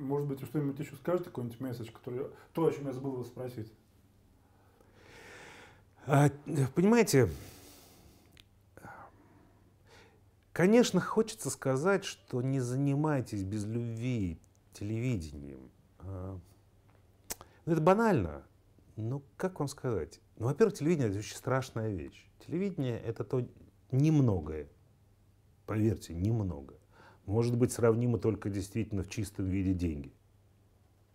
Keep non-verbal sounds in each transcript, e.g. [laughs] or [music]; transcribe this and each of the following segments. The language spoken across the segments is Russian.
Может быть, что-нибудь еще скажете, какой-нибудь месседж, который... то, о чем я забыл вас спросить. А, понимаете, конечно, хочется сказать, что не занимайтесь без любви телевидением. А, ну, это банально. Ну, как вам сказать? Ну, во-первых, телевидение — это очень страшная вещь. Телевидение — это то немногое, поверьте, немногое может быть сравнимо только действительно в чистом виде деньги.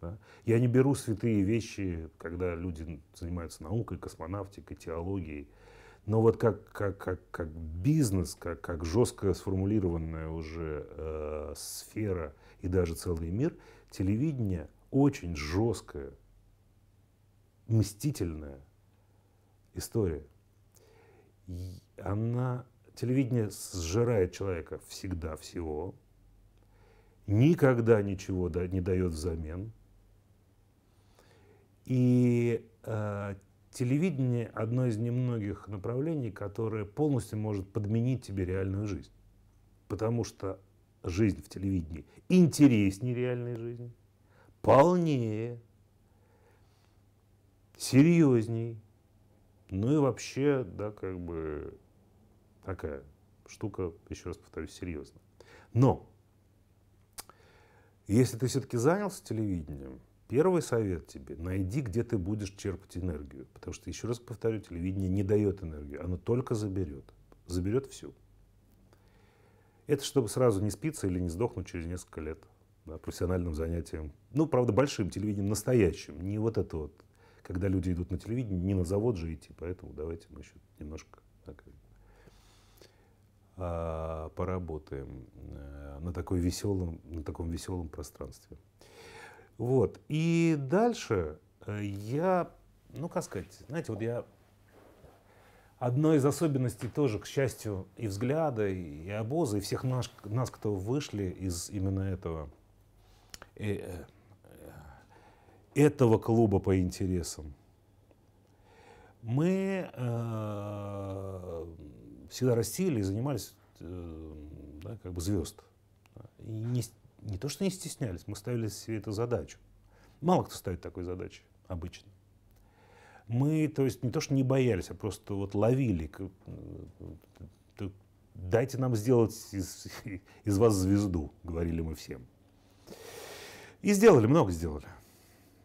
Да? Я не беру святые вещи, когда люди занимаются наукой, космонавтикой, теологией. Но вот как, как, как, как бизнес, как, как жестко сформулированная уже э, сфера и даже целый мир, телевидение очень жесткая, мстительная история. И она телевидение сжирает человека всегда всего, никогда ничего не дает взамен. И э, телевидение одно из немногих направлений, которое полностью может подменить тебе реальную жизнь. Потому что жизнь в телевидении интереснее реальной жизни, полнее, серьезней, ну и вообще, да, как бы Такая штука, еще раз повторюсь, серьезная. Но если ты все-таки занялся телевидением, первый совет тебе – найди, где ты будешь черпать энергию. Потому что, еще раз повторю, телевидение не дает энергию, оно только заберет. Заберет всю. Это чтобы сразу не спиться или не сдохнуть через несколько лет да, профессиональным занятием. Ну, правда, большим телевидением, настоящим. Не вот это вот, когда люди идут на телевидение, не на завод же идти. Поэтому давайте мы еще немножко так, а, поработаем э, на, такой веселом, на таком веселом пространстве. Вот. И дальше э, я, ну как сказать, знаете, вот я Одной из особенностей тоже, к счастью, и взгляда, и обоза, и всех нас, нас кто вышли из именно этого, э, э этого клуба по интересам, мы э, всегда растили и занимались э, да, как бы звезд. И не, не то, что не стеснялись, мы ставили себе эту задачу. Мало кто ставит такой задачи обычно. Мы, то есть, не то, что не боялись, а просто вот ловили. Э, Дайте нам сделать из, [laughs] из вас звезду, говорили мы всем. И сделали, много сделали.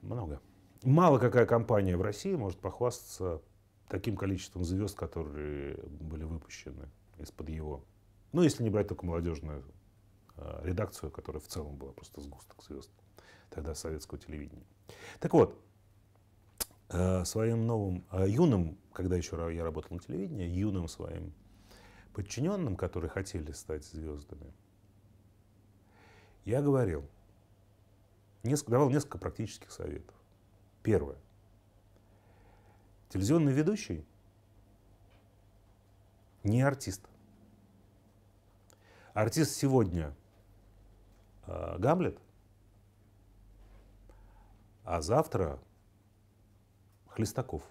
Много. Мало какая компания в России может похвастаться таким количеством звезд, которые были выпущены из-под его. Ну, если не брать только молодежную э, редакцию, которая в целом была просто сгусток звезд тогда советского телевидения. Так вот, э, своим новым, э, юным, когда еще я работал на телевидении, юным своим подчиненным, которые хотели стать звездами, я говорил, несколько, давал несколько практических советов. Первое. Телевизионный ведущий не артист. Артист сегодня э, Гамлет, а завтра Хлестаков.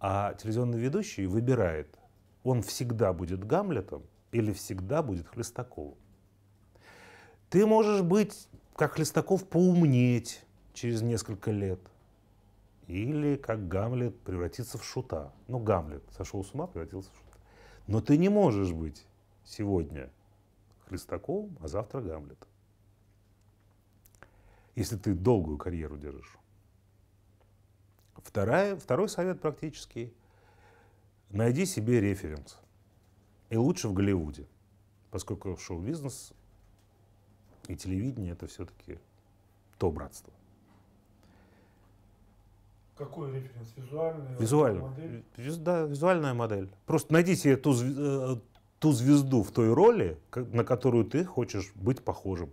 А телевизионный ведущий выбирает, он всегда будет Гамлетом или всегда будет Хлестаковым. Ты можешь быть, как Хлестаков, поумнеть, через несколько лет. Или, как Гамлет, превратиться в шута. Ну, Гамлет сошел с ума, превратился в шута. Но ты не можешь быть сегодня Хлестаковым, а завтра Гамлетом. Если ты долгую карьеру держишь. Вторая, второй совет практически. Найди себе референс. И лучше в Голливуде, поскольку шоу-бизнес и телевидение это все-таки то братство. Какой референс? Визуальная Визуально. модель? Да, визуальная модель. Просто найдите ту, э, ту звезду в той роли, на которую ты хочешь быть похожим.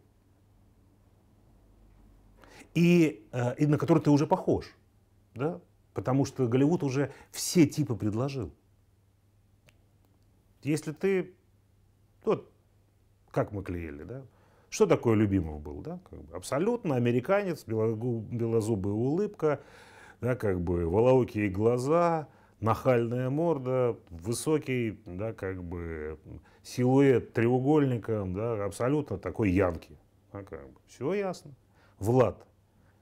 И, э, и на которую ты уже похож. Да? Потому что Голливуд уже все типы предложил. Если ты... Вот, как мы клеили, да? Что такое любимого был, да? Как бы абсолютно американец, белозубая улыбка, да, как бы волоокие глаза, нахальная морда, высокий, да, как бы силуэт треугольника, да, абсолютно такой янки. Да, как бы. Все ясно. Влад.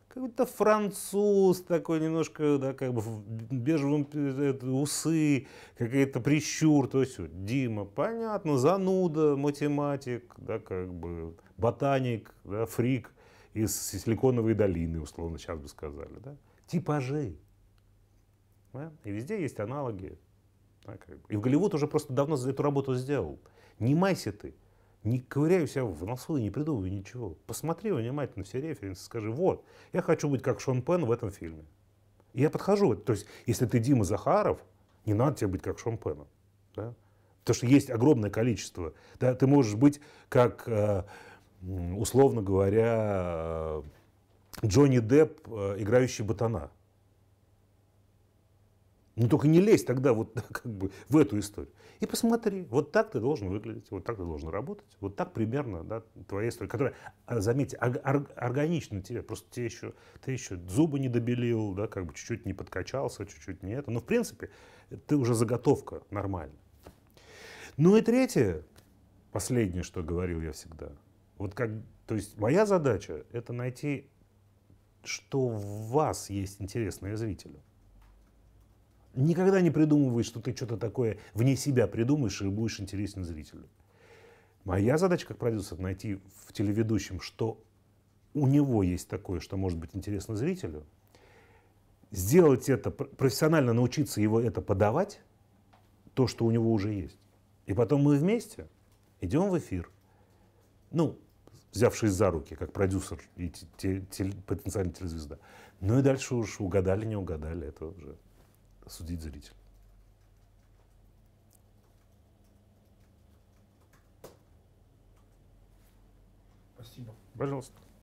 Какой-то француз такой немножко, да, как бы бежевым э, это, усы, какая то прищур, то есть Дима, понятно, зануда, математик, да, как бы ботаник, да, фрик из Силиконовой долины, условно сейчас бы сказали, да типажи. Да? И везде есть аналоги. Да, как бы. И в Голливуд уже просто давно за эту работу сделал. Не майся ты, не ковыряй себя в носу и не придумывай ничего. Посмотри внимательно все референсы, скажи, вот, я хочу быть как Шон Пен в этом фильме. И я подхожу. То есть, если ты Дима Захаров, не надо тебе быть как Шон Пен Да? Потому что есть огромное количество. Да? Ты можешь быть как, э, условно говоря, Джонни Депп, э, играющий Ботана. Ну только не лезь тогда вот [laughs] как бы в эту историю. И посмотри, вот так ты должен выглядеть, вот так ты должен работать, вот так примерно да, твоя история, которая, а, заметьте, органична тебе, просто тебе еще, ты еще зубы не добелил, да, как бы чуть-чуть не подкачался, чуть-чуть не это, но в принципе ты уже заготовка нормально. Ну и третье, последнее, что говорил я всегда, вот как, то есть моя задача это найти что в вас есть интересное зрителю. Никогда не придумывай, что ты что-то такое вне себя придумаешь и будешь интересен зрителю. Моя задача как продюсер найти в телеведущем, что у него есть такое, что может быть интересно зрителю, сделать это, профессионально научиться его это подавать, то, что у него уже есть. И потом мы вместе идем в эфир. Ну, взявшись за руки, как продюсер и те, те, потенциальная телезвезда. Ну и дальше уж угадали, не угадали, это уже судить зритель. Спасибо. Пожалуйста.